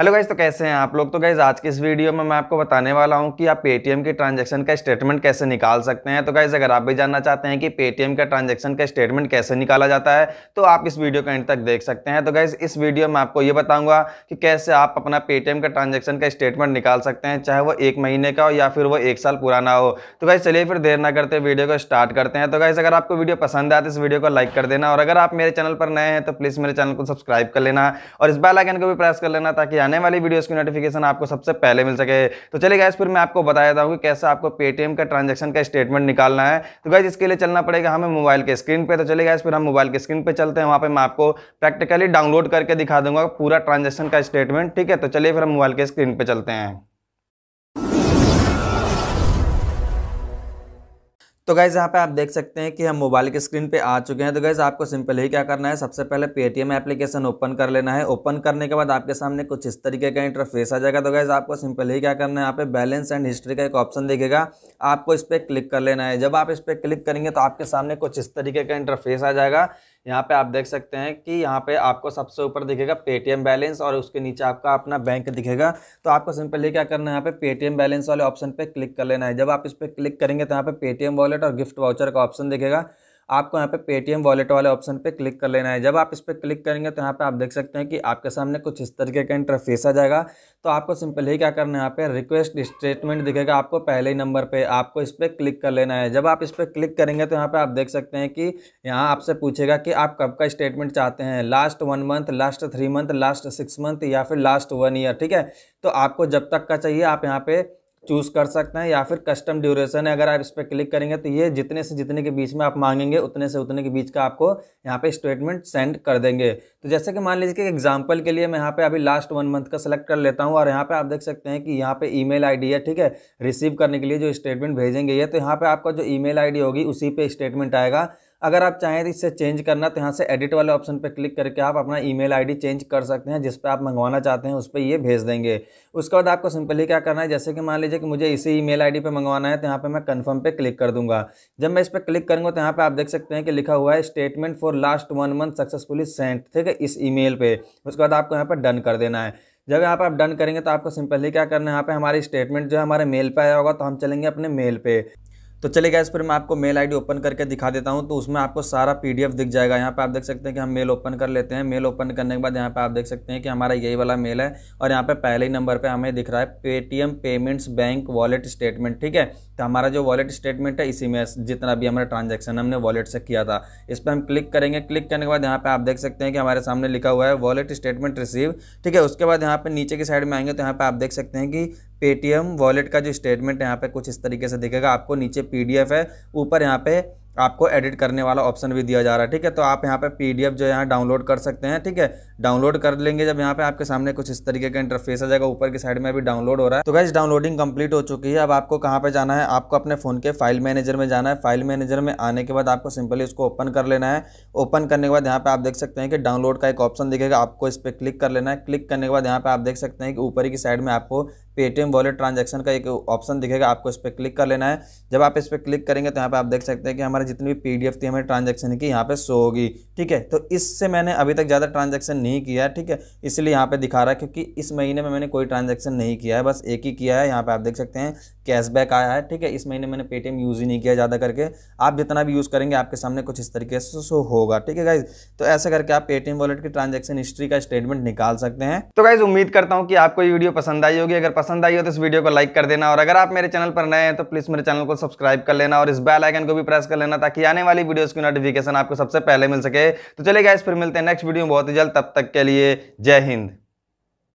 hello guys तो कैसे हैं आप लोग तो गाइज आज के इस वीडियो में मैं आपको बताने वाला हूं कि आप पेटीएम के ट्रांजैक्शन का स्टेटमेंट कैसे निकाल सकते हैं तो गाइज अगर आप भी जानना चाहते हैं कि पेटीएम का ट्रांजैक्शन का स्टेटमेंट कैसे निकाला जाता है तो आप इस वीडियो का एंड तक देख सकते हैं तो गाइज इस वीडियो में आपको ये बताऊंगा कि कैसे आप अपना पेटीएम का ट्रांजेक्शन का स्टेटमेंट निकाल सकते हैं चाहे वो एक महीने का हो या फिर वो एक साल पुराना हो तो गाइज चलिए फिर देर ना करते वीडियो को स्टार्ट करते हैं तो गाइज अगर आपको वीडियो पसंद आए तो इस वीडियो को लाइक कर देना और अगर आप मेरे चैनल पर नए हैं तो प्लीज़ मेरे चैनल को सब्सक्राइब कर लेना और इस बेलाइकन को भी प्रेस कर लेना ताकि आने वाली वीडियोस की नोटिफिकेशन आपको सबसे पहले मिल सके तो चलिए गैस फिर मैं आपको बता देता हूँ कि कैसे आपको पेटीएम का ट्रांजेक्शन का स्टेटमेंट निकालना है तो गाइज इसके लिए चलना पड़ेगा हमें मोबाइल के स्क्रीन पर तो चले गए फिर हम मोबाइल के स्क्रीन पर चलते हैं वहाँ पर मैं आपको प्रैक्टिकली डाउनलोड करके दिखा दूंगा पूरा ट्रांजेक्शन का स्टेटमेंट ठीक है तो चलिए फिर हम मोबाइल के स्क्रीन पर चलते हैं तो गाइज़ यहाँ पे आप देख सकते हैं कि हम मोबाइल की स्क्रीन पे आ चुके हैं तो गैज़ आपको सिंपल ही क्या करना है सबसे पहले पेटीएम एप्लीकेशन ओपन कर लेना है ओपन करने के बाद आपके सामने कुछ इस तरीके का इंटरफेस आ जाएगा तो गैज़ आपको सिंपल ही क्या करना है यहाँ पे बैलेंस एंड हिस्ट्री का एक ऑप्शन दिखेगा आपको इस पर क्लिक कर लेना है जब आप इस पर क्लिक करेंगे तो आपके सामने कुछ इस तरीके का इंटरफेस आ जाएगा यहाँ पे आप देख सकते हैं कि यहाँ पे आपको सबसे ऊपर दिखेगा पेटीएम बैलेंस और उसके नीचे आपका अपना बैंक दिखेगा तो आपको सिंपली क्या करना है यहाँ पे पेटीएम बैलेंस वाले ऑप्शन पे क्लिक कर लेना है जब आप इस पर क्लिक करेंगे तो यहाँ पे पेटीएम वॉलेट और गिफ्ट वाउचर का ऑप्शन दिखेगा आपको यहाँ पे पेटीएम वॉलेट वाले ऑप्शन पे क्लिक कर लेना है जब आप इस पर क्लिक करेंगे तो यहाँ पे आप देख सकते हैं कि आपके सामने कुछ इस तरीके का इंटरफेस आ जाएगा तो आपको सिंपल ही क्या करना है यहाँ पे रिक्वेस्ट स्टेटमेंट दिखेगा आपको पहले ही नंबर पर आपको इस पर क्लिक कर लेना है जब आप इस पर क्लिक करेंगे तो यहाँ पर आप देख सकते हैं कि यहाँ आपसे पूछेगा कि आप कब का स्टेटमेंट चाहते हैं last one month last three month last six month या फिर लास्ट वन ईयर ठीक है तो आपको जब तक का चाहिए आप यहाँ पर चूज़ कर सकते हैं या फिर कस्टम ड्यूरेशन है अगर आप इस पर क्लिक करेंगे तो ये जितने से जितने के बीच में आप मांगेंगे उतने से उतने के बीच का आपको यहाँ पे स्टेटमेंट सेंड कर देंगे तो जैसे कि मान लीजिए कि एग्जांपल के लिए मैं यहाँ पे अभी लास्ट वन मंथ का सेलेक्ट कर लेता हूँ और यहाँ पर आप देख सकते हैं कि यहाँ पर ई मेल है ठीक है रिसीव करने के लिए जो स्टेटमेंट भेजेंगे ये तो यहाँ पर आपका जो ई मेल होगी उसी पर स्टेटमेंट आएगा अगर आप चाहें तो इससे चेंज करना तो यहाँ से एडिट वाले ऑप्शन पर क्लिक करके आप अपना ईमेल आईडी चेंज कर सकते हैं जिस पर आप मंगवाना चाहते हैं उस पर ये भेज देंगे उसके बाद आपको सिंपली क्या करना है जैसे कि मान लीजिए कि मुझे इसी ई मेल आई मंगवाना है तो यहाँ पर मैं कन्फर्म पे क्लिक कर दूंगा जब मैं इस पर क्लिक करूँगा तो यहाँ पर आप देख सकते हैं कि लिखा हुआ है statement for last one month successfully sent ठीक है इस ई मेल उसके बाद आपको यहाँ पर डन कर देना है जब यहाँ पे आप डन करेंगे तो आपको सिंपली क्या करना है यहाँ पे हमारी स्टेटमेंट जो है हमारे मेल पे आया होगा तो हम चलेंगे अपने मेल पे तो गए इस पर मैं आपको मेल आईडी ओपन करके दिखा देता हूँ तो उसमें आपको सारा पीडीएफ दिख जाएगा यहाँ पर आप देख सकते हैं कि हम मेल ओपन कर लेते हैं मेल ओपन करने के बाद यहाँ पर आप देख सकते हैं कि हमारा यही वाला मेल है और यहाँ पर पहले ही नंबर पर हमें दिख रहा है Paytm payments bank wallet statement ठीक है तो हमारा जो वॉलेट स्टेटमेंट है इसी में जितना भी हमारा ट्रांजेक्शन हमने वॉलेट से किया था इस पर हम क्लिक करेंगे क्लिक करने के बाद यहाँ पर आप देख सकते हैं कि हमारे सामने लिखा हुआ है वॉलेट स्टेटमेंट रिसीव ठीक है उसके बाद यहाँ पर नीचे की साइड में आएंगे तो यहाँ पर आप देख सकते हैं कि पेटीएम वॉलेट का जो स्टेटमेंट यहाँ पे कुछ इस तरीके से दिखेगा आपको नीचे पीडीएफ है ऊपर यहाँ पे आपको एडिट करने वाला ऑप्शन भी दिया जा रहा है ठीक है तो आप यहाँ पे पीडीएफ जो यहाँ डाउनलोड कर सकते हैं ठीक है डाउनलोड कर लेंगे जब यहाँ पे आपके सामने कुछ इस तरीके का इंटरफेस आ जाएगा ऊपर की साइड में अभी डाउनलोड हो रहा है तो गैस डाउनलोडिंग कंप्लीट हो चुकी है अब आपको कहाँ पे जाना है आपको अपने फोन के फाइल मैनेजर में जाना है फाइल मैनेजर में आने के बाद आपको सिंपली उसको ओपन कर लेना है ओपन करने के बाद यहाँ पे आप देख सकते हैं कि डाउनलोड का एक ऑप्शन दिखेगा आपको इस पर क्लिक कर लेना है क्लिक करने के बाद यहाँ पे आप देख सकते हैं कि ऊपर की साइड में आपको पेटीएम वॉलेट ट्रांजेक्शन का एक ऑप्शन दिखेगा आपको इस पर क्लिक कर लेना है जब आप इस पर क्लिक करेंगे तो यहाँ पे आप देख सकते हैं कि हमारे जितनी भी पी थी हमें ट्रांजेक्शन की यहाँ पे शो होगी ठीक है तो इससे मैंने अभी तक ज़्यादा ट्रांजेक्शन नहीं किया है ठीक है इसलिए यहाँ पे दिखा रहा है क्योंकि इस महीने में मैंने कोई ट्रांजेक्शन नहीं किया है बस एक ही किया है यहाँ पे आप देख सकते हैं कैशबैक आया है ठीक है इस महीने मैंने पेटीएम यूज़ ही नहीं किया ज़्यादा करके आप जितना भी यूज़ करेंगे आपके सामने कुछ इस तरीके से शो होगा ठीक है गाइज तो ऐसा करके आप पेटीएम वॉलेट की ट्रांजेक्शन हिस्ट्री का स्टेटमेंट निकाल सकते हैं तो गाइज उम्मीद करता हूँ कि आपको ये वीडियो पसंद आई होगी अगर पसंद आई हो तो इस वीडियो को लाइक कर देना और अगर आप मेरे चैनल पर नए हैं तो प्लीज़ मेरे चैनल को सब्सक्राइब कर लेना और इस बेल आइकन को भी प्रेस कर लेना करना ताकि आने वाली वीडियोस की नोटिफिकेशन आपको सबसे पहले मिल सके तो चलिए गाइस फिर मिलते हैं नेक्स्ट वीडियो में बहुत ही जल्द तब तक के लिए जय हिंद